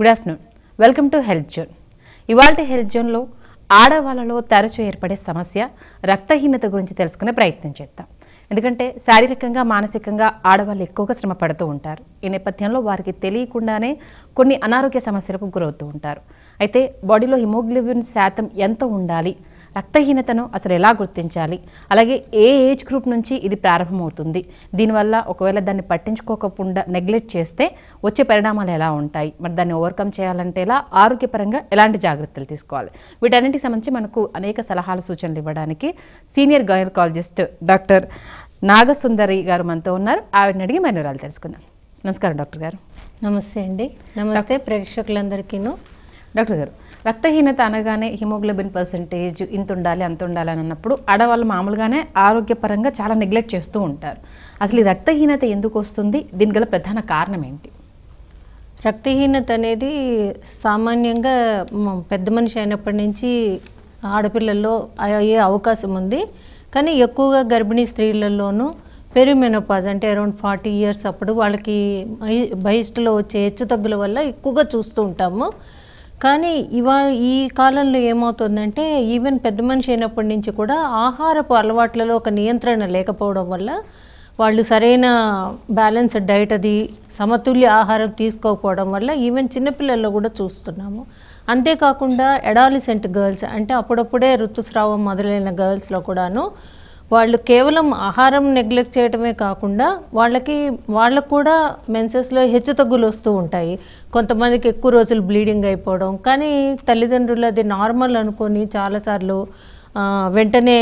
Good afternoon welcome to health zone ఇవాళ health జోన్లో ఆడవాళ్ళలో తరచూ ఏర్పడే సమస్య రక్తహీనత గురించి తెలుసుకునే ప్రయత్నం చేద్దాం ఎందుకంటే శారీరకంగా మానసికంగా ఆడవాళ్ళు ఎక్కువగా శ్రమ పడుతూ ఉంటారు ఈ నేపథ్యంలో వారికి తెలియకుండానే కొన్ని అనారోగ్య సమస్యలకు గురవుతూ ఉంటారు అయితే బాడీలో హిమోగ్లోబిన్ శాతం ఎంత ఉండాలి రక్తహీనతను అసలు ఎలా గుర్తించాలి అలాగే ఏ ఏజ్ గ్రూప్ నుంచి ఇది ప్రారంభమవుతుంది దీనివల్ల ఒకవేళ దాన్ని పట్టించుకోకుండా నెగ్లెక్ట్ చేస్తే వచ్చే పరిణామాలు ఎలా ఉంటాయి మరి దాన్ని ఓవర్కమ్ చేయాలంటే ఎలా ఆరోగ్యపరంగా ఎలాంటి జాగ్రత్తలు తీసుకోవాలి వీటన్నింటి సంబంధించి మనకు అనేక సలహాలు సూచనలు ఇవ్వడానికి సీనియర్ గైనకాలజిస్ట్ డాక్టర్ నాగసుందరి గారు మనతో ఉన్నారు ఆవిడని అడిగి మరి వివరాలు తెలుసుకుందాం నమస్కారం డాక్టర్ గారు నమస్తే అండి నమస్తే ప్రేక్షకులందరికీ డాక్టర్ గారు రక్తహీనత అనగానే హిమోగ్లోబిన్ పర్సంటేజ్ ఇంత ఉండాలి అంత ఉండాలి అని అన్నప్పుడు ఆడవాళ్ళు మామూలుగానే ఆరోగ్యపరంగా చాలా నెగ్లెక్ట్ చేస్తూ ఉంటారు అసలు ఈ రక్తహీనత ఎందుకు వస్తుంది దీని గల ప్రధాన కారణం ఏంటి రక్తహీనత అనేది సామాన్యంగా పెద్ద మనిషి అయినప్పటి నుంచి ఆడపిల్లల్లో అయ్యే అవకాశం ఉంది కానీ ఎక్కువగా గర్భిణీ స్త్రీలలోనూ పెరిమెనోపాజ్ అంటే అరౌండ్ ఫార్టీ ఇయర్స్ అప్పుడు వాళ్ళకి బహిష్టులో వచ్చే హెచ్చు తగ్గుల వల్ల ఎక్కువగా చూస్తూ ఉంటాము కానీ ఇవా ఈ కాలంలో ఏమవుతుందంటే ఈవెన్ పెద్ద మనిషి అయినప్పటి నుంచి కూడా ఆహారపు అలవాట్లలో ఒక నియంత్రణ లేకపోవడం వల్ల వాళ్ళు సరైన బ్యాలెన్స్ డైట్ అది సమతుల్య ఆహారం తీసుకోకపోవడం వల్ల ఈవెన్ చిన్నపిల్లల్లో కూడా చూస్తున్నాము అంతేకాకుండా ఎడాలిసెంట్ గర్ల్స్ అంటే అప్పుడప్పుడే ఋతుస్రావం మొదలైన గర్ల్స్లో కూడాను వాళ్ళు కేవలం ఆహారం నెగ్లెక్ట్ చేయడమే కాకుండా వాళ్ళకి వాళ్ళకు కూడా మెన్సెస్లో హెచ్చు తగ్గులు వస్తూ ఉంటాయి కొంతమందికి ఎక్కువ రోజులు బ్లీడింగ్ అయిపోవడం కానీ తల్లిదండ్రులు అది నార్మల్ అనుకొని చాలాసార్లు వెంటనే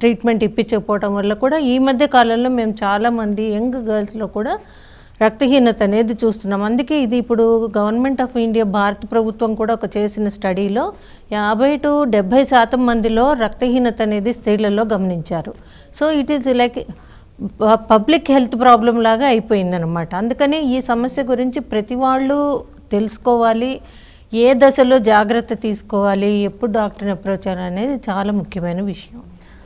ట్రీట్మెంట్ ఇప్పించకపోవడం వల్ల కూడా ఈ మధ్య కాలంలో మేము చాలామంది యంగ్ గర్ల్స్లో కూడా రక్తహీనత అనేది చూస్తున్నాం అందుకే ఇది ఇప్పుడు గవర్నమెంట్ ఆఫ్ ఇండియా భారత ప్రభుత్వం కూడా ఒక చేసిన స్టడీలో యాభై టు డెబ్భై శాతం మందిలో రక్తహీనత అనేది స్త్రీలలో గమనించారు so it is like public health problem లాగా అయిపోయిందనమాట అందుకని ఈ సమస్య గురించి ప్రతి వాళ్ళు తెలుసుకోవాలి ఏ దశలో జాగ్రత్త తీసుకోవాలి ఎప్పుడు డాక్టర్ని అప్రోచ్ అనేది చాలా ముఖ్యమైన విషయం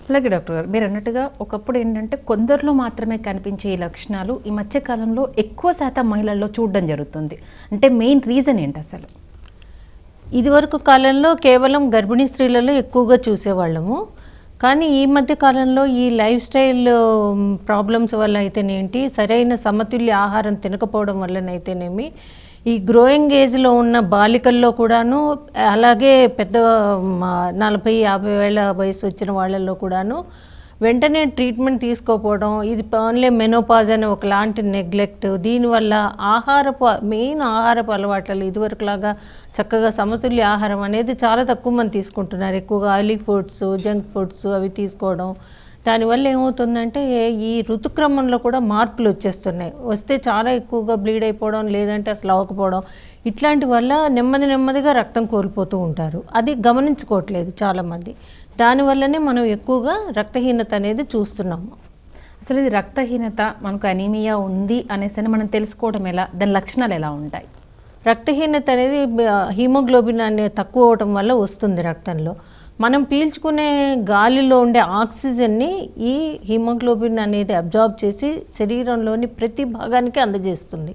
అలాగే డాక్టర్ గారు మీరు అన్నట్టుగా ఒకప్పుడు ఏంటంటే కొందరిలో మాత్రమే కనిపించే ఈ లక్షణాలు ఈ మధ్యకాలంలో ఎక్కువ శాతం మహిళల్లో చూడడం జరుగుతుంది అంటే మెయిన్ రీజన్ ఏంటి అసలు ఇదివరకు కాలంలో కేవలం గర్భిణీ స్త్రీలలో ఎక్కువగా చూసేవాళ్ళము కానీ ఈ మధ్య కాలంలో ఈ లైఫ్ స్టైల్ ప్రాబ్లమ్స్ వల్ల అయితేనేంటి సరైన సమతుల్య ఆహారం తినకపోవడం వల్లనైతేనేమి ఈ గ్రోయింగ్ ఏజ్లో ఉన్న బాలికల్లో కూడాను అలాగే పెద్ద నలభై యాభై వేల వయసు వచ్చిన వాళ్ళల్లో కూడాను వెంటనే ట్రీట్మెంట్ తీసుకోపోవడం ఇది ఓన్లీ మెనోపాజ్ అనే ఒకలాంటి నెగ్లెక్ట్ దీనివల్ల ఆహారపు మెయిన్ ఆహారపు అలవాట్లు ఇదివరకులాగా చక్కగా సమతుల్య ఆహారం అనేది చాలా తక్కువ మంది తీసుకుంటున్నారు ఎక్కువగా ఆయిలీ ఫుడ్స్ జంక్ ఫుడ్స్ అవి తీసుకోవడం దానివల్ల ఏమవుతుందంటే ఈ ఋతుక్రమంలో కూడా మార్పులు వచ్చేస్తున్నాయి వస్తే చాలా ఎక్కువగా బ్లీడ్ అయిపోవడం లేదంటే అసలు అవ్వకపోవడం ఇట్లాంటి వల్ల నెమ్మది నెమ్మదిగా రక్తం కోల్పోతూ ఉంటారు అది గమనించుకోవట్లేదు చాలామంది దానివల్లనే మనం ఎక్కువగా రక్తహీనత అనేది చూస్తున్నాము అసలు ఇది రక్తహీనత మనకు అనీమియా ఉంది అనేసి అని మనం తెలుసుకోవడం ఎలా దాని లక్షణాలు ఎలా ఉంటాయి రక్తహీనత అనేది హీమోగ్లోబిన్ అనే తక్కువ అవటం వల్ల వస్తుంది రక్తంలో మనం పీల్చుకునే గాలిలో ఉండే ఆక్సిజన్ని ఈ హిమోగ్లోబిన్ అనేది అబ్జార్బ్ చేసి శరీరంలోని ప్రతి భాగానికి అందజేస్తుంది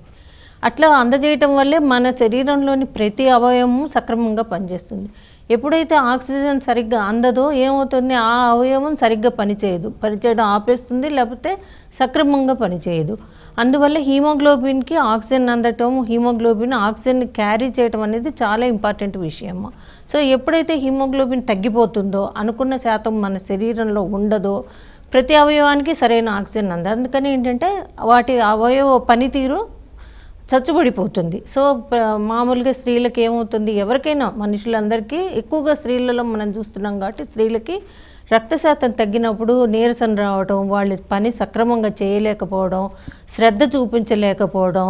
అట్లా అందజేయటం వల్లే మన శరీరంలోని ప్రతి అవయవము సక్రమంగా పనిచేస్తుంది ఎప్పుడైతే ఆక్సిజన్ సరిగ్గా అందదో ఏమవుతుంది ఆ అవయవం సరిగ్గా పనిచేయదు పనిచేయడం ఆపేస్తుంది లేకపోతే సక్రమంగా పనిచేయదు అందువల్ల హీమోగ్లోబిన్కి ఆక్సిజన్ అందటం హీమోగ్లోబిన్ ఆక్సిజన్ క్యారీ చేయడం అనేది చాలా ఇంపార్టెంట్ విషయమ్మా సో ఎప్పుడైతే హిమోగ్లోబిన్ తగ్గిపోతుందో అనుకున్న శాతం మన శరీరంలో ఉండదో ప్రతి అవయవానికి సరైన ఆక్సిజన్ అంది అందుకని ఏంటంటే వాటి అవయవ పనితీరు చచ్చుబడిపోతుంది సో మామూలుగా స్త్రీలకు ఏమవుతుంది ఎవరికైనా మనుషులందరికీ ఎక్కువగా స్త్రీలలో మనం చూస్తున్నాం కాబట్టి స్త్రీలకి రక్త శాతం తగ్గినప్పుడు నీరసన రావడం వాళ్ళు పని సక్రమంగా చేయలేకపోవడం శ్రద్ధ చూపించలేకపోవడం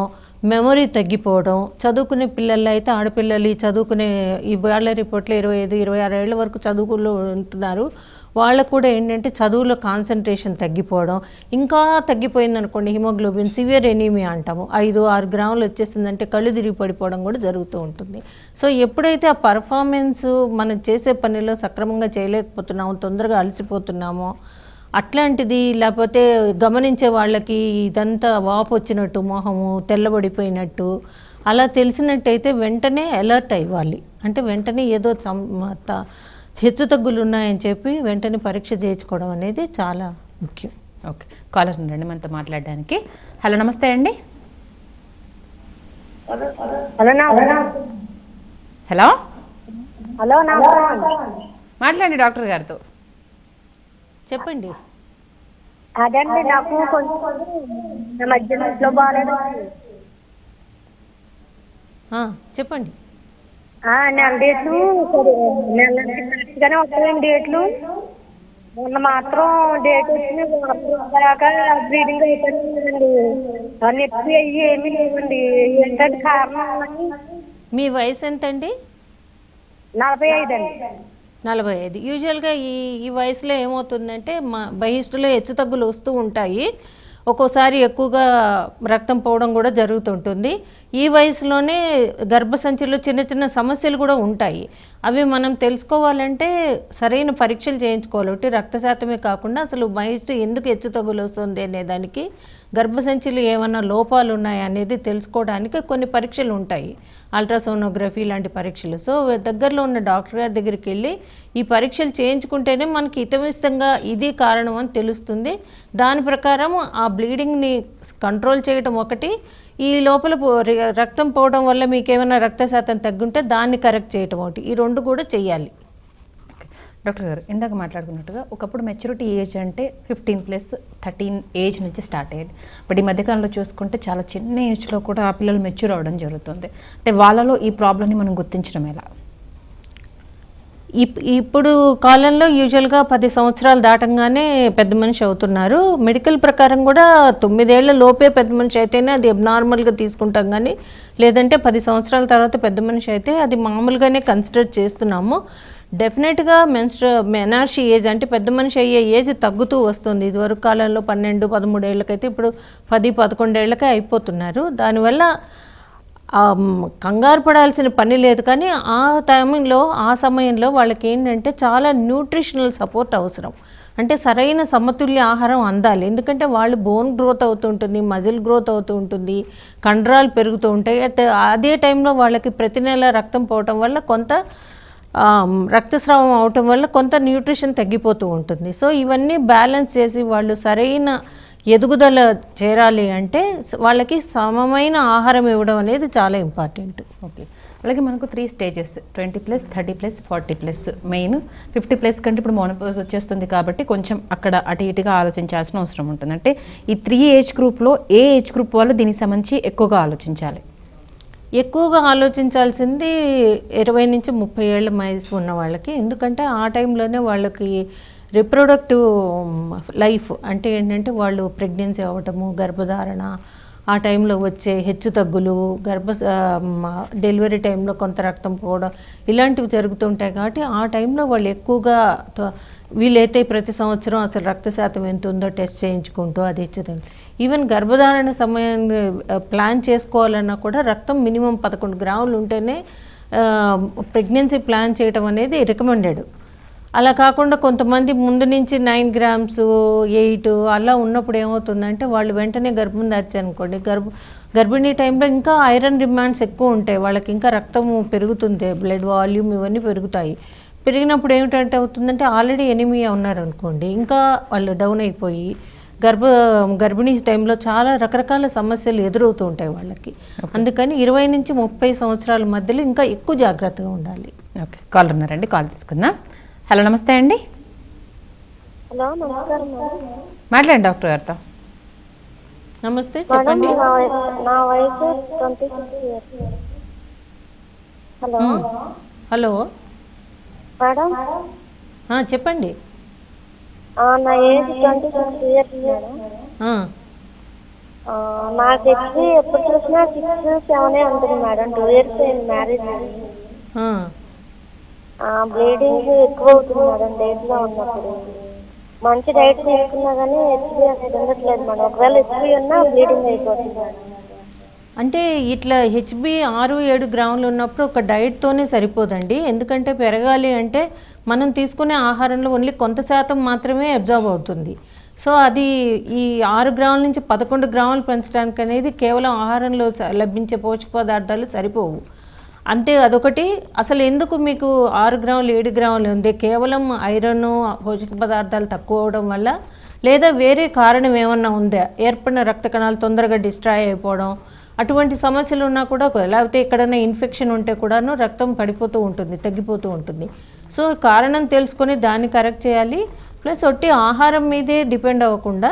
మెమొరీ తగ్గిపోవడం చదువుకునే పిల్లల్లో అయితే ఆడపిల్లలు చదువుకునే ఈ వేళ్ల రిపోర్ట్లో ఇరవై ఐదు ఇరవై ఆరు ఏళ్ళ వరకు చదువుకుల్లో ఉంటున్నారు వాళ్ళకు కూడా ఏంటంటే చదువులో కాన్సన్ట్రేషన్ తగ్గిపోవడం ఇంకా తగ్గిపోయింది అనుకోండి హిమోగ్లోబిన్ సివియర్ ఎనీమియా అంటాము ఐదు ఆరు గ్రాములు వచ్చేసిందంటే కళ్ళు తిరిగి పడిపోవడం కూడా జరుగుతూ ఉంటుంది సో ఎప్పుడైతే ఆ పర్ఫార్మెన్స్ మనం చేసే పనిలో సక్రమంగా చేయలేకపోతున్నామో తొందరగా అలసిపోతున్నామో అట్లాంటిది లేకపోతే గమనించే వాళ్ళకి ఇదంతా వాపు వచ్చినట్టు మొహము తెల్లబడిపోయినట్టు అలా తెలిసినట్టయితే వెంటనే అలర్ట్ అవ్వాలి అంటే వెంటనే ఏదో హెచ్చు తగ్గులు ఉన్నాయని చెప్పి వెంటనే పరీక్ష చేయించుకోవడం అనేది చాలా ముఖ్యం ఓకే కాలర్ ఉండండి మనతో మాట్లాడడానికి హలో నమస్తే అండి హలో హలో మాట్లాడండి డాక్టర్ గారితో చెప్పండి అదండి నాకు కొంచెం మధ్యలో ఇంట్లో బాగాలేదు చెప్పండి నెల డేట్లు నెల గానే వస్తాయండి డేట్లు మొన్న మాత్రం డేట్ వచ్చి దాకా బ్లీడింగ్ అయిపోయిందండి నొప్పి అయ్యి ఏమీ లేవండి ఏంటంటే కారణం మీ వయసు ఎంతండి నలభై ఐదు అండి నలభై ఐదు యూజువల్గా ఈ ఈ వయసులో ఏమవుతుందంటే మా బహిష్టులో హెచ్చు తగ్గులు వస్తూ ఉంటాయి ఒక్కోసారి ఎక్కువగా రక్తం పోవడం కూడా జరుగుతుంటుంది ఈ వయసులోనే గర్భసంచిలో చిన్న చిన్న సమస్యలు కూడా ఉంటాయి అవి మనం తెలుసుకోవాలంటే సరైన పరీక్షలు చేయించుకోవాలి ఒకటి రక్తశాతమే కాకుండా అసలు బహిష్టు ఎందుకు హెచ్చు తగ్గులు వస్తుంది అనే దానికి గర్భసంచిలో ఏమైనా లోపాలు ఉన్నాయనేది తెలుసుకోవడానికి కొన్ని పరీక్షలు ఉంటాయి అల్ట్రాసోనోగ్రఫీ లాంటి పరీక్షలు సో దగ్గరలో ఉన్న డాక్టర్ గారి దగ్గరికి వెళ్ళి ఈ పరీక్షలు చేయించుకుంటేనే మనకి ఇతమిస్తంగా ఇది కారణం అని తెలుస్తుంది దాని ప్రకారం ఆ బ్లీడింగ్ని కంట్రోల్ చేయడం ఒకటి ఈ లోపల రక్తం పోవడం వల్ల మీకు ఏమైనా రక్తశాతం తగ్గుంటే దాన్ని కరెక్ట్ చేయటం ఒకటి ఈ రెండు కూడా చేయాలి డాక్టర్ గారు ఇందాక మాట్లాడుకున్నట్టుగా ఒకప్పుడు మెచ్యూరిటీ ఏజ్ అంటే ఫిఫ్టీన్ ప్లస్ థర్టీన్ ఏజ్ నుంచి స్టార్ట్ అయ్యేది బట్ ఈ మధ్యకాలంలో చూసుకుంటే చాలా చిన్న ఏజ్లో కూడా ఆ పిల్లలు మెచ్యూర్ అవ్వడం జరుగుతుంది అంటే వాళ్ళలో ఈ ప్రాబ్లమ్ని మనం గుర్తించడం ఎలా ఇప్పుడు కాలంలో యూజువల్గా పది సంవత్సరాలు దాటంగానే పెద్ద మనిషి అవుతున్నారు మెడికల్ ప్రకారం కూడా తొమ్మిదేళ్ల లోపే పెద్ద మనిషి అయితేనే అది అబ్నార్మల్గా తీసుకుంటాం కానీ లేదంటే పది సంవత్సరాల తర్వాత పెద్ద మనిషి అయితే అది మామూలుగానే కన్సిడర్ చేస్తున్నాము డెఫినెట్గా మెన్స్ట్ర మెనార్షి ఏజ్ అంటే పెద్ద మనిషి అయ్యే ఏజ్ తగ్గుతూ వస్తుంది ఇదివరకు కాలంలో పన్నెండు పదమూడేళ్ళకైతే ఇప్పుడు పది పదకొండేళ్ళకే అయిపోతున్నారు దానివల్ల కంగారు పడాల్సిన పని లేదు కానీ ఆ టైంలో ఆ సమయంలో వాళ్ళకి ఏంటంటే చాలా న్యూట్రిషనల్ సపోర్ట్ అవసరం అంటే సరైన సమతుల్య ఆహారం అందాలి ఎందుకంటే వాళ్ళు బోన్ గ్రోత్ అవుతూ ఉంటుంది మజిల్ గ్రోత్ అవుతూ ఉంటుంది కండరాలు పెరుగుతూ ఉంటాయి అదే టైంలో వాళ్ళకి ప్రతి నెల రక్తం పోవటం వల్ల కొంత రక్తస్రావం అవటం వల్ల కొంత న్యూట్రిషన్ తగ్గిపోతూ ఉంటుంది సో ఇవన్నీ బ్యాలెన్స్ చేసి వాళ్ళు సరైన ఎదుగుదల చేరాలి అంటే వాళ్ళకి సమమైన ఆహారం ఇవ్వడం అనేది చాలా ఇంపార్టెంట్ ఓకే అలాగే మనకు three stages twenty plus thirty plus forty plus main fifty plus కంటే ఇప్పుడు మోనపోజ్ వచ్చేస్తుంది కాబట్టి కొంచెం అక్కడ అటు ఇటుగా ఆలోచించాల్సిన అవసరం ఉంటుంది అంటే ఈ త్రీ ఏజ్ గ్రూప్లో ఏ ఏజ్ గ్రూప్ వాళ్ళు దీనికి సంబంధించి ఎక్కువగా ఆలోచించాలి ఎక్కువగా ఆలోచించాల్సింది ఇరవై నుంచి ముప్పై ఏళ్ళ వయసు ఉన్న వాళ్ళకి ఎందుకంటే ఆ టైంలోనే వాళ్ళకి రిప్రొడక్టివ్ లైఫ్ అంటే ఏంటంటే వాళ్ళు ప్రెగ్నెన్సీ అవ్వటము గర్భధారణ ఆ టైంలో వచ్చే హెచ్చు తగ్గులు గర్భ డెలివరీ టైంలో కొంత రక్తం పోవడం ఇలాంటివి జరుగుతుంటాయి కాబట్టి ఆ టైంలో వాళ్ళు ఎక్కువగా వీలైతే ప్రతి సంవత్సరం అసలు రక్త శాతం ఎంత ఉందో టెస్ట్ చేయించుకుంటూ అది హెచ్చు తగ్గులు ఈవెన్ గర్భధారణ సమయం ప్లాన్ చేసుకోవాలన్నా కూడా రక్తం మినిమం పదకొండు గ్రాములు ఉంటేనే ప్రెగ్నెన్సీ ప్లాన్ చేయడం అనేది రికమెండెడ్ అలా కాకుండా కొంతమంది ముందు నుంచి నైన్ గ్రామ్స్ ఎయిట్ అలా ఉన్నప్పుడు ఏమవుతుందంటే వాళ్ళు వెంటనే గర్భం దార్చనుకోండి గర్భ గర్భిణీ టైంలో ఇంకా ఐరన్ డిమాండ్స్ ఎక్కువ ఉంటాయి వాళ్ళకి ఇంకా రక్తము పెరుగుతుంది బ్లడ్ వాల్యూమ్ ఇవన్నీ పెరుగుతాయి పెరిగినప్పుడు ఏమిటంటే అవుతుందంటే ఆల్రెడీ ఎనిమియా ఉన్నారనుకోండి ఇంకా వాళ్ళు డౌన్ అయిపోయి గర్భ గర్భిణీ టైంలో చాలా రకరకాల సమస్యలు ఎదురవుతూ ఉంటాయి వాళ్ళకి అందుకని ఇరవై నుంచి ముప్పై సంవత్సరాల మధ్యలో ఇంకా ఎక్కువ జాగ్రత్తగా ఉండాలి ఓకే కాల్ ఉన్నారండి కాల్ తీసుకుందాం హలో నమస్తే అండి హలో మాట్లాడండి డాక్టర్ గారితో నమస్తే చెప్పండి హలో హలో మేడం చెప్పండి నా ఏజ్ ట్వంటీ సిక్స్ మేడం నా తెచ్చి ఎప్పుడు చూసినా సిక్స్ సెవెన్ ఉంటుంది మేడం టూ ఇయర్స్ అయింది మ్యారేజ్ బ్లీడింగ్ ఎక్కువ అవుతుంది మేడం డేట్లో ఉన్నప్పుడు మంచి డైట్ తీసుకున్నా కానీ హెచ్బి ఉండట్లేదు మేడం ఒకవేళ హెచ్బి ఉన్నా బ్లీడింగ్ అయిపోతుంది మేడం అంటే ఇట్లా హెచ్బి ఆరు ఏడు గ్రాములు ఉన్నప్పుడు ఒక డైట్తోనే సరిపోదండి ఎందుకంటే పెరగాలి అంటే మనం తీసుకునే ఆహారంలో ఓన్లీ కొంత శాతం మాత్రమే అబ్జర్వ్ అవుతుంది సో అది ఈ ఆరు గ్రాముల నుంచి పదకొండు గ్రాములు పెంచడానికి అనేది కేవలం ఆహారంలో లభించే పోషక పదార్థాలు సరిపోవు అంతే అదొకటి అసలు ఎందుకు మీకు ఆరు గ్రాములు ఏడు గ్రాములు ఉంది కేవలం ఐరన్ పోషక పదార్థాలు తక్కువ అవడం వల్ల లేదా వేరే కారణం ఏమన్నా ఉందా ఏర్పడిన రక్త కణాలు తొందరగా డిస్ట్రాయ్ అయిపోవడం అటువంటి సమస్యలు ఉన్నా కూడా లేకపోతే ఎక్కడైనా ఇన్ఫెక్షన్ ఉంటే కూడాను రక్తం పడిపోతూ ఉంటుంది తగ్గిపోతూ ఉంటుంది సో కారణం తెలుసుకొని దాన్ని కరెక్ట్ చేయాలి ప్లస్ ఒట్టి ఆహారం మీదే డిపెండ్ అవ్వకుండా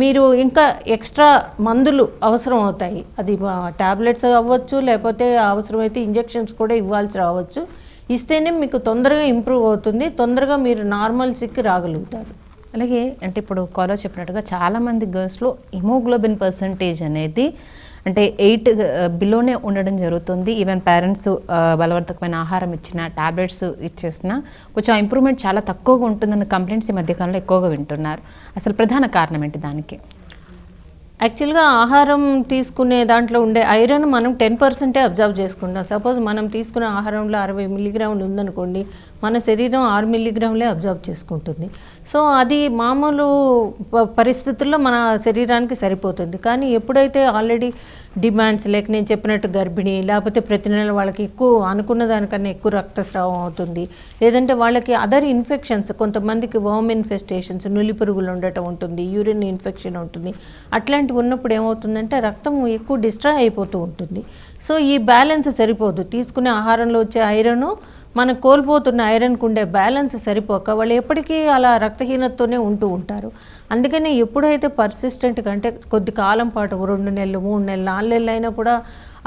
మీరు ఇంకా ఎక్స్ట్రా మందులు అవసరం అవుతాయి అది ట్యాబ్లెట్స్ అవ్వచ్చు లేకపోతే అవసరమైతే ఇంజెక్షన్స్ కూడా ఇవ్వాల్సి రావచ్చు ఇస్తేనే మీకు తొందరగా ఇంప్రూవ్ అవుతుంది తొందరగా మీరు నార్మల్ సిక్ రాగలుగుతారు అలాగే అంటే ఇప్పుడు కాలో చెప్పినట్టుగా చాలామంది గర్ల్స్లో హిమోగ్లోబిన్ పర్సంటేజ్ అనేది అంటే ఎయిట్ uh, బిలోనే ఉండడం జరుగుతుంది ఈవెన్ పేరెంట్స్ uh, బలవర్ధకమైన ఆహారం ఇచ్చిన ట్యాబ్లెట్స్ ఇచ్చేసిన కొంచెం ఇంప్రూవ్మెంట్ చాలా తక్కువగా ఉంటుందన్న కంప్లైంట్స్ ఈ మధ్యకాలంలో ఎక్కువగా వింటున్నారు అసలు ప్రధాన కారణం ఏంటి దానికి యాక్చువల్గా ఆహారం తీసుకునే దాంట్లో ఉండే ఐరన్ మనం టెన్ పర్సెంటే అబ్జర్వ్ చేసుకుంటాం సపోజ్ మనం తీసుకున్న ఆహారంలో అరవై మిల్లీగ్రాములు ఉందనుకోండి మన శరీరం ఆరు మిల్లీగ్రాములే అబ్జర్వ్ చేసుకుంటుంది సో అది మామూలు పరిస్థితుల్లో మన శరీరానికి సరిపోతుంది కానీ ఎప్పుడైతే ఆల్రెడీ డిమాండ్స్ లేక నేను చెప్పినట్టు గర్భిణి లేకపోతే ప్రతి నెల వాళ్ళకి ఎక్కువ అనుకున్న దానికన్నా ఎక్కువ రక్తస్రావం అవుతుంది లేదంటే వాళ్ళకి అదర్ ఇన్ఫెక్షన్స్ కొంతమందికి వర్మ్ ఇన్ఫెస్టేషన్స్ నులి పురుగులు ఉండటం ఉంటుంది యూరిన్ ఇన్ఫెక్షన్ ఉంటుంది అట్లాంటివి ఉన్నప్పుడు ఏమవుతుందంటే రక్తం ఎక్కువ డిస్ట్రాయ్ అయిపోతూ ఉంటుంది సో ఈ బ్యాలెన్స్ సరిపోదు తీసుకునే ఆహారంలో వచ్చే ఐరను మనం కోల్పోతున్న ఐరన్కు ఉండే బ్యాలెన్స్ సరిపోక వాళ్ళు ఎప్పటికీ అలా రక్తహీనతతోనే ఉంటూ ఉంటారు అందుకనే ఎప్పుడైతే పర్సిస్టెంట్ కంటే కొద్ది కాలం పాటు రెండు నెలలు మూడు నెలలు నాలుగు నెలలు అయినా కూడా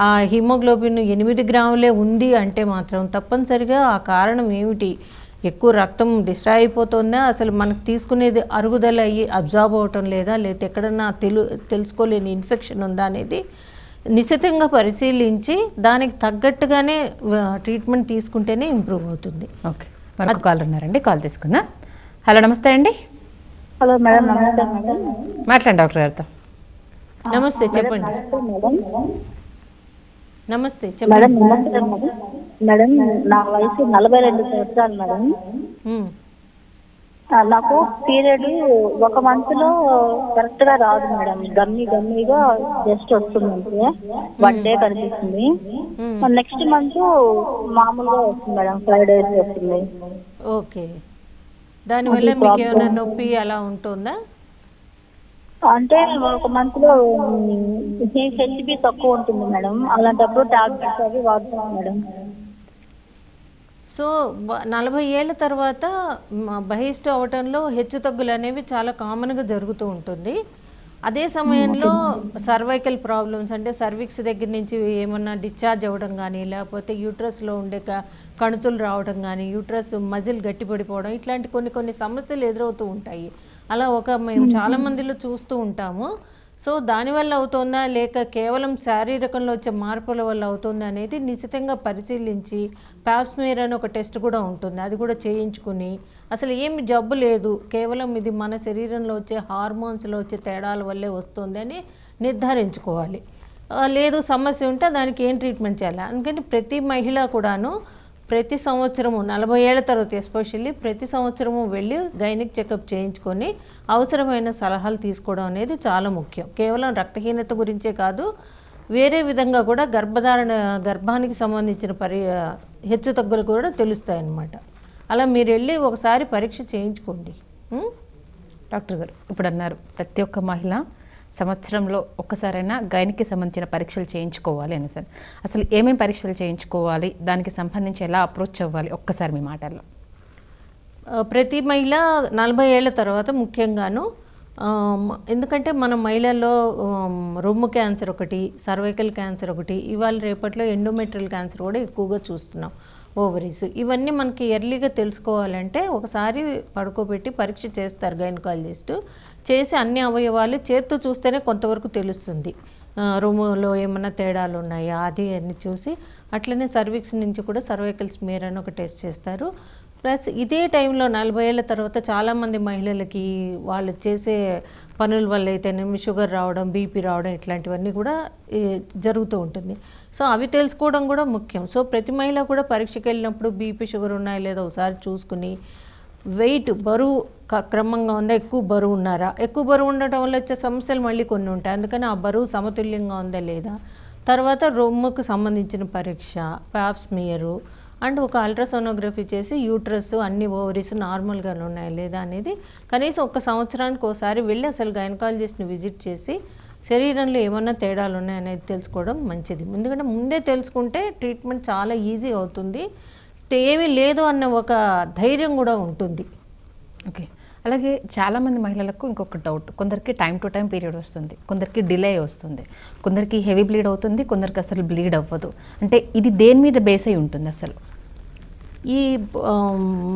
ఆ హిమోగ్లోబిన్ ఎనిమిది గ్రాములే ఉంది అంటే మాత్రం తప్పనిసరిగా ఆ కారణం ఏమిటి ఎక్కువ రక్తం డిస్ట్రా అయిపోతుందా అసలు మనకు తీసుకునేది అరుగుదల అయ్యి అబ్జార్బ్ అవటం లేదా లేకపోతే ఎక్కడన్నా తెలు తెలుసుకోలేని ఇన్ఫెక్షన్ ఉందా అనేది నిశితంగా పరిశీలించి దానికి తగ్గట్టుగానే ట్రీట్మెంట్ తీసుకుంటేనే ఇంప్రూవ్ అవుతుంది ఓకే మనకు కాల్ ఉన్నారండి కాల్ తీసుకుందాం హలో నమస్తే అండి హలో మేడం నమస్తే మేడం మాట్లాడండి డాక్టర్ గారితో నమస్తే చెప్పండి నమస్తే చెప్పండి మేడం నా వయసు నలభై రెండు సంవత్సరాలు మేడం నాకు పీరియడ్ ఒక మంత్ లో కరెక్ట్ గా రాదు మేడం గమ్మి గమ్మిగా జస్ట్ వస్తుంది అంతే వన్ డే కనిపిస్తుంది నెక్స్ట్ hmm. Month hmm. మామూలుగా వస్తుంది మేడం ఫైవ్ డేస్ వస్తుంది ఓకే దానివల్ల మీకు ఏమైనా నొప్పి అలా ఉంటుందా అంటే ఒక మంత్ లో హెచ్బి తక్కువ ఉంటుంది మేడం అలాంటప్పుడు టాబ్లెట్స్ అవి వాడుతున్నాం మేడం సో నలభై ఏళ్ళ తర్వాత బహిష్టు అవటంలో తగ్గులు అనేవి చాలా కామన్గా జరుగుతూ ఉంటుంది అదే సమయంలో సర్వైకల్ ప్రాబ్లమ్స్ అంటే సర్విక్స్ దగ్గర నుంచి ఏమన్నా డిశ్చార్జ్ అవ్వడం కానీ లేకపోతే యూట్రస్లో ఉండే కణుతులు రావడం కానీ యూట్రస్ మజిల్ గట్టిపడిపోవడం ఇట్లాంటి కొన్ని కొన్ని సమస్యలు ఎదురవుతూ ఉంటాయి అలా ఒక మేము చాలా మందిలో చూస్తూ ఉంటాము సో దానివల్ల అవుతుందా లేక కేవలం శారీరకంలో వచ్చే మార్పుల వల్ల అవుతుందా అనేది నిశ్చితంగా పరిశీలించి ప్యాప్స్మేర్ అని ఒక టెస్ట్ కూడా ఉంటుంది అది కూడా చేయించుకుని అసలు ఏమి జబ్బు లేదు కేవలం ఇది మన శరీరంలో వచ్చే హార్మోన్స్లో వచ్చే తేడాల వల్లే వస్తుందని నిర్ధారించుకోవాలి లేదు సమస్య ఉంటే దానికి ఏం ట్రీట్మెంట్ చేయాలి అందుకని ప్రతి మహిళ కూడాను ప్రతి సంవత్సరము నలభై ఏళ్ళ తర్వాత ఎస్పెషల్లీ ప్రతి సంవత్సరము వెళ్ళి గైనిక్ చెకప్ చేయించుకొని అవసరమైన సలహాలు తీసుకోవడం అనేది చాలా ముఖ్యం కేవలం రక్తహీనత గురించే కాదు వేరే విధంగా కూడా గర్భధారణ గర్భానికి సంబంధించిన పరి హెచ్చుతగ్గులు కూడా తెలుస్తాయన్నమాట అలా మీరు వెళ్ళి ఒకసారి పరీక్ష చేయించుకోండి డాక్టర్ గారు ఇప్పుడు అన్నారు ప్రతి ఒక్క మహిళ సంవత్సరంలో ఒక్కసారైనా గైనికి సంబంధించిన పరీక్షలు చేయించుకోవాలి సార్ అసలు ఏమేమి పరీక్షలు చేయించుకోవాలి దానికి సంబంధించి ఎలా అప్రోచ్ అవ్వాలి ఒక్కసారి మీ మాటల్లో ప్రతి మహిళ నలభై ఏళ్ళ తర్వాత ముఖ్యంగాను ఎందుకంటే మన మహిళల్లో రొమ్ము క్యాన్సర్ ఒకటి సర్వైకల్ క్యాన్సర్ ఒకటి ఇవాళ రేపట్లో ఎండోమెట్రియల్ క్యాన్సర్ కూడా ఎక్కువగా చూస్తున్నాం ఓవరీస్ ఇవన్నీ మనకి ఎర్లీగా తెలుసుకోవాలంటే ఒకసారి పడుకోబెట్టి పరీక్ష చేస్తారు గైనకాలజిస్టు చేసి అన్ని అవయవాలు చేత్తో చూస్తేనే కొంతవరకు తెలుస్తుంది రూములో ఏమైనా తేడాలు ఉన్నాయా అది అన్ని చూసి అట్లనే సర్వీక్స్ నుంచి కూడా సర్వైకల్ స్మేర్ అని ఒక టెస్ట్ చేస్తారు ప్లస్ ఇదే టైంలో నలభై ఏళ్ళ తర్వాత చాలామంది మహిళలకి వాళ్ళు చేసే పనుల వల్ల అయితేనేమి షుగర్ రావడం బీపీ రావడం ఇట్లాంటివన్నీ కూడా జరుగుతూ ఉంటుంది సో అవి తెలుసుకోవడం కూడా ముఖ్యం సో ప్రతి మహిళ కూడా పరీక్షకి వెళ్ళినప్పుడు బీపీ షుగర్ ఉన్నాయా లేదా ఒకసారి చూసుకుని వెయిట్ బరువు క్రమంగా ఉందా ఎక్కువ బరువు ఉన్నారా ఎక్కువ బరువు ఉండటం వల్ల వచ్చే సమస్యలు మళ్ళీ కొన్ని ఉంటాయి అందుకని ఆ బరువు సమతుల్యంగా ఉందా లేదా తర్వాత రొమ్ముకు సంబంధించిన పరీక్ష ప్యాప్స్మియరు అండ్ ఒక అల్ట్రాసోనోగ్రఫీ చేసి యూట్రస్ అన్ని ఓవరీస్ నార్మల్గా ఉన్నాయా లేదా అనేది కనీసం ఒక సంవత్సరానికి ఒకసారి వెళ్ళి అసలు గైనకాలజిస్ట్ని విజిట్ చేసి శరీరంలో ఏమన్నా తేడాలు ఉన్నాయనేది తెలుసుకోవడం మంచిది ఎందుకంటే ముందే తెలుసుకుంటే ట్రీట్మెంట్ చాలా ఈజీ అవుతుంది ఏమీ లేదు అన్న ఒక ధైర్యం కూడా ఉంటుంది ఓకే అలాగే చాలామంది మహిళలకు ఇంకొక డౌట్ కొందరికి టైం టు టైం పీరియడ్ వస్తుంది కొందరికి డిలే వస్తుంది కొందరికి హెవీ బ్లీడ్ అవుతుంది కొందరికి అసలు బ్లీడ్ అవ్వదు అంటే ఇది దేని మీద బేస్ అయి ఉంటుంది అసలు ఈ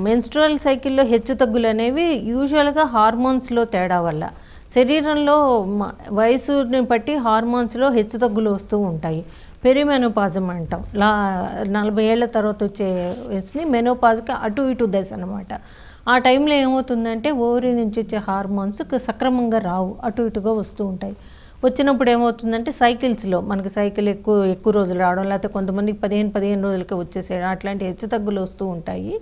మెన్స్ట్రల్ సైకిల్లో హెచ్చు తగ్గులు అనేవి యూజువల్గా హార్మోన్స్లో తేడా వల్ల శరీరంలో వయసుని బట్టి హార్మోన్స్లో హెచ్చు తగ్గులు వస్తూ ఉంటాయి పెరిమెనోపాజం అంటాం లా నలభై ఏళ్ళ తర్వాత వచ్చే వయసుని మెనోపాజ్కి అటు ఇటు దశ అనమాట ఆ టైంలో ఏమవుతుందంటే ఓవరి నుంచి వచ్చే హార్మోన్స్ సక్రమంగా రావు అటు ఇటుగా వస్తూ ఉంటాయి వచ్చినప్పుడు ఏమవుతుందంటే సైకిల్స్లో మనకి సైకిల్ ఎక్కువ ఎక్కువ రోజులు రావడం లేకపోతే కొంతమందికి పదిహేను పదిహేను రోజులకి వచ్చేసేయడం అట్లాంటి హెచ్చు తగ్గులు వస్తూ ఉంటాయి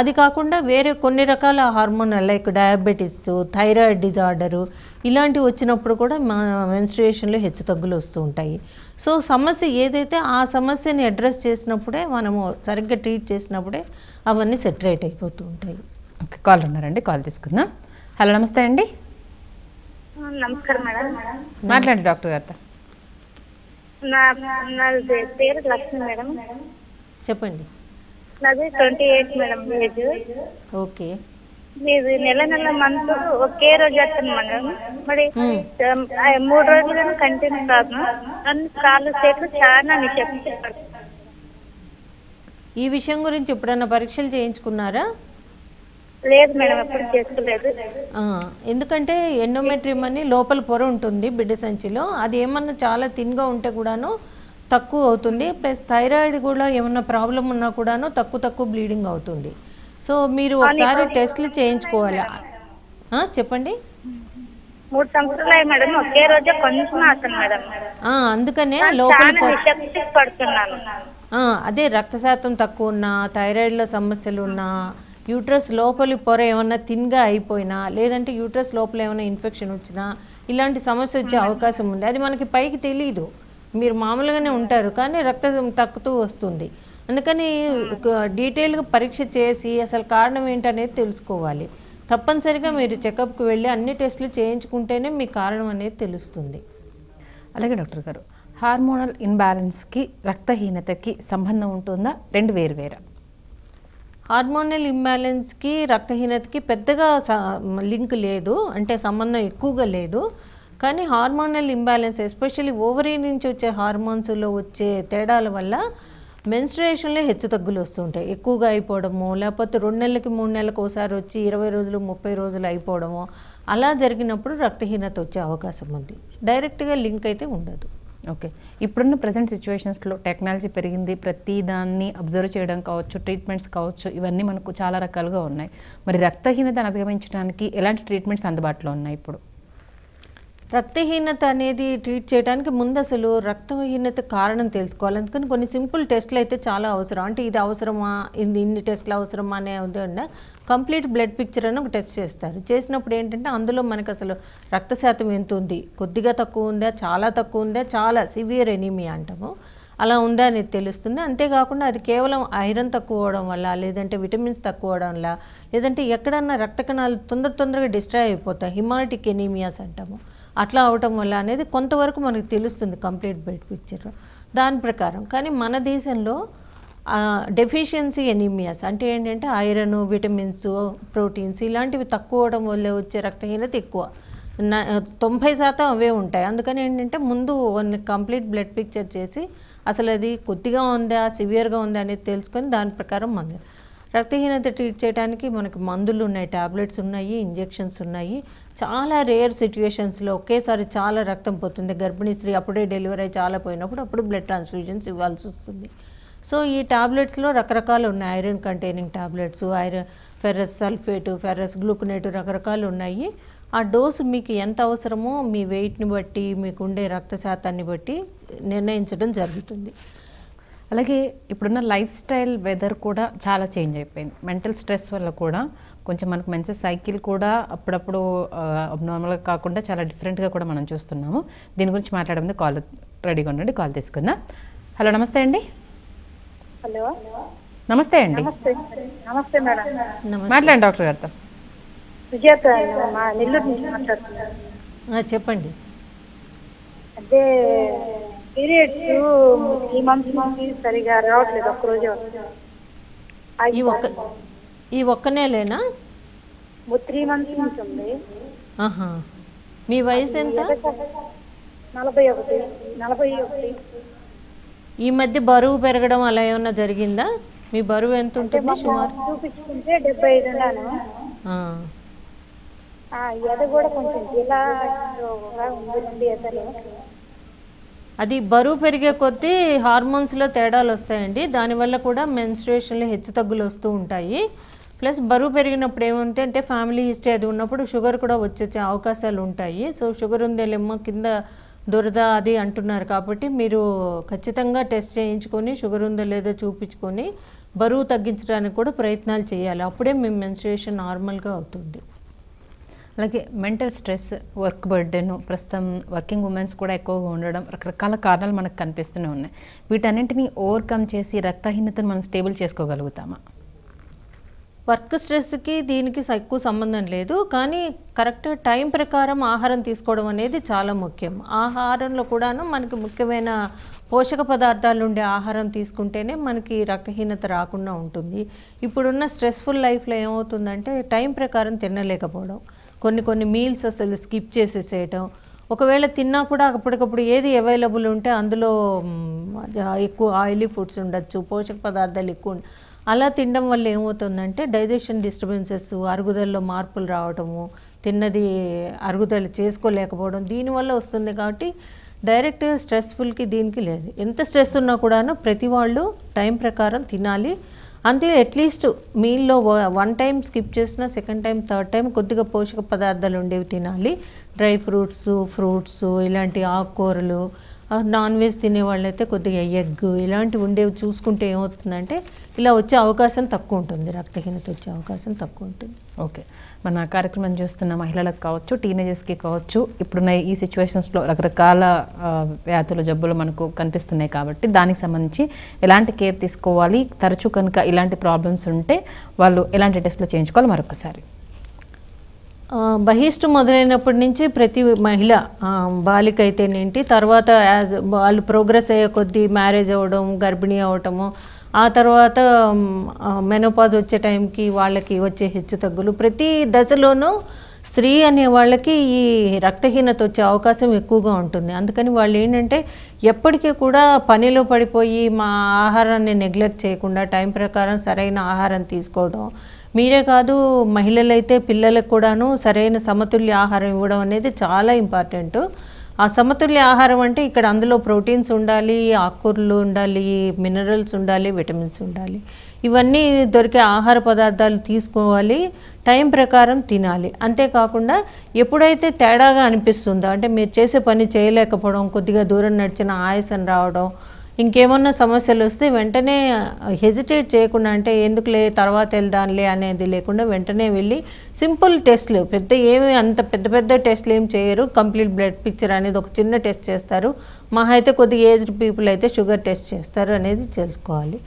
అది కాకుండా వేరే కొన్ని రకాల hormonal like diabetes thyroid disorder ఇలాంటివి వచ్చినప్పుడు కూడా మా మెన్స్ట్రుయేషన్లో హెచ్చు తగ్గులు వస్తూ ఉంటాయి సో సమస్య ఏదైతే ఆ సమస్యని అడ్రస్ చేసినప్పుడే మనము సరిగ్గా ట్రీట్ చేసినప్పుడే అవన్నీ సెటరేట్ అయిపోతూ ఉంటాయి ఓకే కాల్ ఉన్నారండి కాల్ తీసుకుందాం హలో నమస్తే అండి నమస్కారం మేడం మాట్లాడండి డాక్టర్ గారు మేడం చెప్పండి నాది twenty eight madam age okay ఇది నెల నెల మంత్ ఒకే రోజు వస్తుంది మేడం మరి మూడు రోజులు కంటిన్యూ కాదు కానీ కాళ్ళు చేతులు చాలా నిశ్శబ్దం ఈ విషయం గురించి ఎప్పుడన్నా పరీక్షలు చేయించుకున్నారా లేదు మేడం ఎప్పుడు చేసుకోలేదు ఎందుకంటే ఎండోమెట్రియం అని లోపల పొర ఉంటుంది బిడ్డ సంచిలో అది ఏమన్నా చాలా తిన్గా ఉంటే కూడాను తక్కువ అవుతుంది ప్లస్ థైరాయిడ్ కూడా ఏమన్నా ప్రాబ్లం ఉన్నా కూడాను తక్కువ తక్కువ బ్లీడింగ్ అవుతుంది సో మీరు ఒకసారి టెస్ట్లు చేయించుకోవాలి చెప్పండి అందుకనే లోపల అదే రక్త శాతం తక్కువ ఉన్నా థైరాయిడ్లో సమస్యలు ఉన్నా యూట్రస్ లోపలి పొర ఏమన్నా గా అయిపోయినా లేదంటే యూట్రస్ లోపల ఏమైనా ఇన్ఫెక్షన్ వచ్చినా ఇలాంటి సమస్య వచ్చే అవకాశం ఉంది అది మనకి పైకి తెలియదు మీరు మామూలుగానే ఉంటారు కానీ రక్తం తక్కుతూ వస్తుంది అందుకని డీటెయిల్గా పరీక్ష చేసి అసలు కారణం ఏంటనేది తెలుసుకోవాలి తప్పనిసరిగా మీరు చెకప్కి వెళ్ళి అన్ని టెస్టులు చేయించుకుంటేనే మీ కారణం అనేది తెలుస్తుంది అలాగే డాక్టర్ గారు హార్మోనల్ ఇన్బ్యాలెన్స్కి రక్తహీనతకి సంబంధం ఉంటుందా రెండు వేరు వేరు హార్మోనల్ ఇంబ్యాలెన్స్కి రక్తహీనతకి పెద్దగా లింక్ లేదు అంటే సంబంధం ఎక్కువగా లేదు కానీ హార్మోనల్ ఇంబ్యాలెన్స్ ఎస్పెషల్లీ ఓవరీ నుంచి వచ్చే హార్మోన్స్లో వచ్చే తేడాల వల్ల మెన్స్ట్రేషన్లో హెచ్చు తగ్గులు వస్తుంటాయి ఎక్కువగా అయిపోవడము లేకపోతే రెండు నెలలకి మూడు నెలలకు ఒకసారి వచ్చి ఇరవై రోజులు ముప్పై రోజులు అయిపోవడము అలా జరిగినప్పుడు రక్తహీనత వచ్చే అవకాశం ఉంది డైరెక్ట్గా లింక్ అయితే ఉండదు ఓకే ఇప్పుడున్న ప్రజెంట్ సిచ్యువేషన్స్లో టెక్నాలజీ పెరిగింది ప్రతి దాన్ని అబ్జర్వ్ చేయడం కావచ్చు ట్రీట్మెంట్స్ కావచ్చు ఇవన్నీ మనకు చాలా రకాలుగా ఉన్నాయి మరి రక్తహీనతను అధిగమించడానికి ఎలాంటి ట్రీట్మెంట్స్ అందుబాటులో ఉన్నాయి ఇప్పుడు రక్తహీనత అనేది ట్రీట్ చేయడానికి ముందు అసలు రక్తహీనత కారణం తెలుసుకోవాలి అందుకని కొన్ని సింపుల్ టెస్ట్లు అయితే చాలా అవసరం అంటే ఇది అవసరమా ఇది ఇన్ని టెస్ట్లు అవసరమా అనే ఉండే కంప్లీట్ బ్లడ్ పిక్చర్ అని ఒక టెస్ట్ చేస్తారు చేసినప్పుడు ఏంటంటే అందులో మనకు అసలు రక్త శాతం ఎంత ఉంది కొద్దిగా తక్కువ ఉందా చాలా తక్కువ ఉందా చాలా సివియర్ ఎనీమియా అంటాము అలా ఉందా అనేది తెలుస్తుంది అంతేకాకుండా అది కేవలం ఐరన్ తక్కువ అవడం వల్ల లేదంటే విటమిన్స్ తక్కువ అవడం వల్ల లేదంటే ఎక్కడన్నా రక్త కణాలు తొందర తొందరగా డిస్ట్రాయ్ అయిపోతాయి హిమాలిటిక్ ఎనీమియాస్ అంటాము అట్లా అవటం వల్ల అనేది కొంతవరకు మనకు తెలుస్తుంది కంప్లీట్ బెడ్ పిక్చర్ దాని ప్రకారం కానీ మన దేశంలో డెఫిషియన్సీ ఎనీమియాస్ అంటే ఏంటంటే ఐరన్ విటమిన్స్ ప్రోటీన్స్ ఇలాంటివి తక్కువ అవడం వల్ల వచ్చే రక్తహీనత ఎక్కువ తొంభై శాతం అవే ఉంటాయి అందుకని ఏంటంటే ముందు కంప్లీట్ బ్లడ్ పిక్చర్ చేసి అసలు అది కొద్దిగా ఉందా సివియర్గా ఉందా అనేది తెలుసుకొని దాని ప్రకారం మందు రక్తహీనత ట్రీట్ చేయడానికి మనకు మందులు ఉన్నాయి ట్యాబ్లెట్స్ ఉన్నాయి ఇంజెక్షన్స్ ఉన్నాయి చాలా రేర్ సిచ్యువేషన్స్లో ఒకేసారి చాలా రక్తం పోతుంది గర్భిణీ స్త్రీ అప్పుడే డెలివరీ చాలా పోయినప్పుడు అప్పుడు బ్లడ్ ట్రాన్స్ఫ్యూజన్స్ ఇవ్వాల్సి వస్తుంది సో ఈ ట్యాబ్లెట్స్లో రకరకాలు ఉన్నాయి iron containing tablets iron ferrous sulphate ferrous gluconate రకరకాలు ఉన్నాయి ఆ డోసు మీకు ఎంత అవసరమో మీ వెయిట్ని బట్టి మీకు ఉండే రక్త శాతాన్ని బట్టి నిర్ణయించడం జరుగుతుంది అలాగే ఇప్పుడున్న లైఫ్ స్టైల్ వెదర్ కూడా చాలా చేంజ్ అయిపోయింది మెంటల్ స్ట్రెస్ వల్ల కూడా కొంచెం మనకు మెన్సెస్ సైకిల్ కూడా అప్పుడప్పుడు నార్మల్గా కాకుండా చాలా డిఫరెంట్గా కూడా మనం చూస్తున్నాము దీని గురించి మాట్లాడమని కాల్ రెడీగా ఉండండి కాల్ తీసుకుందాం హలో నమస్తే అండి హలో నమస్తే అండి నమస్తే మేడం మాట్లాడండి డాక్టర్ గారితో సుజాత నెల్లూరు నుంచి మాట్లాడుతున్నాను చెప్పండి అంటే పీరియడ్స్ ఈ మంత్ సరిగా రావట్లేదు ఈ ఒక్కనేలేనా త్రీ ఆహా మీ వయసు ఎంత నలభై ఒకటి నలభై ఒకటి ఈ మధ్య బరువు పెరగడం అలా ఏమన్నా జరిగిందా మీ బరువు ఎంత ఉంటుంది సుమారు చూపించుకుంటే ఐదు కొంచెం అది బరువు పెరిగే కొద్దీ హార్మోన్స్లో తేడాలు వస్తాయండి దానివల్ల కూడా మెన్స్ట్రేషన్లో హెచ్చు తగ్గులు వస్తూ ఉంటాయి ప్లస్ బరువు పెరిగినప్పుడు ఏముంటే అంటే ఫ్యామిలీ హిస్టరీ అది ఉన్నప్పుడు షుగర్ కూడా వచ్చే అవకాశాలు ఉంటాయి సో షుగర్ ఉందేలేమో కింద దురద అది అంటున్నారు కాబట్టి మీరు ఖచ్చితంగా టెస్ట్ చేయించుకొని షుగర్ ఉందో లేదో చూపించుకొని బరువు తగ్గించడానికి కూడా ప్రయత్నాలు చేయాలి అప్పుడే మేము మెన్స్ట్రేషన్ నార్మల్గా అవుతుంది అలాగే మెంటల్ స్ట్రెస్ వర్క్ బర్డెన్ ప్రస్తుతం వర్కింగ్ ఉమెన్స్ కూడా ఎక్కువగా ఉండడం రకరకాల కారణాలు మనకు కనిపిస్తూనే ఉన్నాయి వీటన్నింటినీ ఓవర్కమ్ చేసి రక్తహీనతను మనం స్టేబుల్ చేసుకోగలుగుతామా వర్క్ స్ట్రెస్కి దీనికి ఎక్కువ సంబంధం లేదు కానీ కరెక్ట్ టైం ప్రకారం ఆహారం తీసుకోవడం అనేది చాలా ముఖ్యం ఆహారంలో కూడాను మనకి ముఖ్యమైన పోషక పదార్థాలు ఉండే ఆహారం తీసుకుంటేనే మనకి రక్తహీనత రాకుండా ఉంటుంది ఇప్పుడున్న స్ట్రెస్ఫుల్ లైఫ్లో ఏమవుతుందంటే టైం ప్రకారం తినలేకపోవడం కొన్ని కొన్ని మీల్స్ అసలు స్కిప్ చేసేసేయటం ఒకవేళ తిన్నా కూడా అప్పటికప్పుడు ఏది అవైలబుల్ ఉంటే అందులో ఎక్కువ ఆయిలీ ఫుడ్స్ ఉండొచ్చు పోషక పదార్థాలు ఎక్కువ అలా తినడం వల్ల ఏమవుతుందంటే డైజెషన్ డిస్టర్బెన్సెస్ అరుగుదలలో మార్పులు రావటము తిన్నది అరుగుదల చేసుకోలేకపోవడం దీనివల్ల వస్తుంది కాబట్టి డైరెక్ట్ స్ట్రెస్ఫుల్కి దీనికి లేదు ఎంత స్ట్రెస్ ఉన్నా కూడా ప్రతి వాళ్ళు టైం ప్రకారం తినాలి అంతే అట్లీస్ట్ మీల్లో వన్ టైం స్కిప్ చేసిన సెకండ్ టైం థర్డ్ టైం కొద్దిగా పోషక పదార్థాలు ఉండేవి తినాలి డ్రై ఫ్రూట్స్ ఫ్రూట్స్ ఇలాంటి ఆకుకూరలు నాన్ వెజ్ తినేవాళ్ళైతే కొద్దిగా ఎగ్ ఇలాంటివి ఉండేవి చూసుకుంటే ఏమవుతుందంటే ఇలా వచ్చే అవకాశం తక్కువ ఉంటుంది రక్తహీనత వచ్చే అవకాశం తక్కువ ఉంటుంది ఓకే మన కార్యక్రమం చూస్తున్న మహిళలకు కావచ్చు టీనేజర్స్కి కావచ్చు ఇప్పుడున్న ఈ సిచ్యువేషన్స్లో రకరకాల వ్యాధులు జబ్బులు మనకు కనిపిస్తున్నాయి కాబట్టి దానికి సంబంధించి ఎలాంటి కేర్ తీసుకోవాలి తరచూ కనుక ఇలాంటి ప్రాబ్లమ్స్ ఉంటే వాళ్ళు ఎలాంటి టెస్ట్లు చేయించుకోవాలి మరొకసారి బహిష్టు మొదలైనప్పటి నుంచి ప్రతి మహిళ బాలిక అయితేనేంటి తర్వాత యాజ్ వాళ్ళు ప్రోగ్రెస్ అయ్యే కొద్దీ మ్యారేజ్ అవ్వడం గర్భిణీ అవ్వటము ఆ తర్వాత మెనోపాజ్ వచ్చే టైంకి వాళ్ళకి వచ్చే హెచ్చుతగ్గులు ప్రతి దశలోనూ స్త్రీ అనే వాళ్ళకి ఈ రక్తహీనత వచ్చే అవకాశం ఎక్కువగా ఉంటుంది అందుకని వాళ్ళు ఏంటంటే ఎప్పటికీ కూడా పనిలో పడిపోయి మా ఆహారాన్ని నెగ్లెక్ట్ చేయకుండా టైం ప్రకారం సరైన ఆహారం తీసుకోవడం మీరే కాదు మహిళలైతే పిల్లలకు కూడాను సరైన సమతుల్య ఆహారం ఇవ్వడం అనేది చాలా ఇంపార్టెంట్ ఆ సమతుల్య ఆహారం అంటే ఇక్కడ అందులో ప్రోటీన్స్ ఉండాలి ఆకుకూరలు ఉండాలి మినరల్స్ ఉండాలి విటమిన్స్ ఉండాలి ఇవన్నీ దొరికే ఆహార పదార్థాలు తీసుకోవాలి టైం ప్రకారం తినాలి అంతేకాకుండా ఎప్పుడైతే తేడాగా అనిపిస్తుందో అంటే మీరు చేసే పని చేయలేకపోవడం కొద్దిగా దూరం నడిచిన ఆయాసం రావడం ఇంకేమన్నా సమస్యలు వస్తే వెంటనే హెజిటేట్ చేయకుండా అంటే ఎందుకులే తర్వాత వెళ్దాంలే అనేది లేకుండా వెంటనే వెళ్ళి సింపుల్ టెస్ట్లు పెద్ద ఏమి అంత పెద్ద పెద్ద టెస్ట్లు ఏం చేయరు కంప్లీట్ బ్లడ్ పిక్చర్ అనేది ఒక చిన్న టెస్ట్ చేస్తారు మహా అయితే కొద్ది ఏజ్డ్ పీపుల్ అయితే షుగర్ టెస్ట్ చేస్తారు అనేది తెలుసుకోవాలి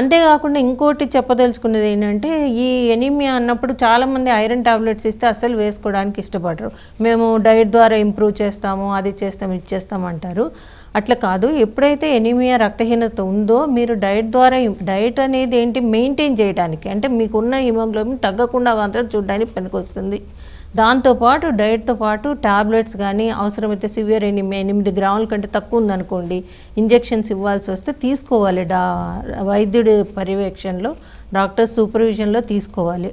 అంతేకాకుండా ఇంకోటి చెప్పదలుచుకున్నది ఏంటంటే ఈ ఎనీమియా అన్నప్పుడు చాలామంది ఐరన్ టాబ్లెట్స్ ఇస్తే అస్సలు వేసుకోవడానికి ఇష్టపడరు మేము డైట్ ద్వారా ఇంప్రూవ్ చేస్తాము అది చేస్తాం ఇది చేస్తామంటారు అంటారు అట్లా కాదు ఎప్పుడైతే ఎనిమియా రక్తహీనత ఉందో మీరు డైట్ ద్వారా డైట్ అనేది ఏంటి మెయింటైన్ చేయడానికి అంటే మీకున్న హిమోగ్లోబిన్ తగ్గకుండా మాత్రం చూడడానికి పనికొస్తుంది దాంతోపాటు డైట్తో పాటు ట్యాబ్లెట్స్ కానీ అవసరమైతే సివియర్ ఎనిమియా ఎనిమిది గ్రాముల కంటే తక్కువ ఉందనుకోండి ఇంజెక్షన్స్ ఇవ్వాల్సి వస్తే తీసుకోవాలి డా వైద్యుడి పర్యవేక్షణలో డాక్టర్ సూపర్విజన్లో తీసుకోవాలి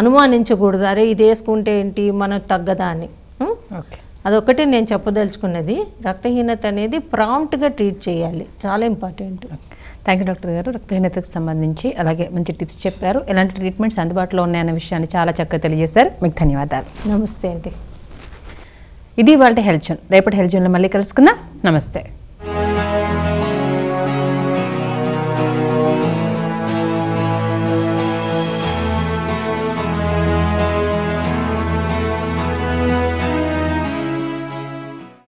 అనుమానించకూడదు అరే ఇది వేసుకుంటే ఏంటి మనకు తగ్గదా అని అదొకటి నేను చెప్పదలుచుకున్నది రక్తహీనత అనేది ప్రాంప్ట్గా ట్రీట్ చేయాలి చాలా ఇంపార్టెంట్ థ్యాంక్ యూ డాక్టర్ గారు రక్తహీనతకు సంబంధించి అలాగే మంచి టిప్స్ చెప్పారు ఎలాంటి ట్రీట్మెంట్స్ అందుబాటులో ఉన్నాయన్న విషయాన్ని చాలా చక్కగా తెలియజేశారు మీకు ధన్యవాదాలు నమస్తే అండి ఇది వాళ్ళ హెల్త్ జోన్ రేపటి హెల్త్ జోన్లో మళ్ళీ కలుసుకుందాం నమస్తే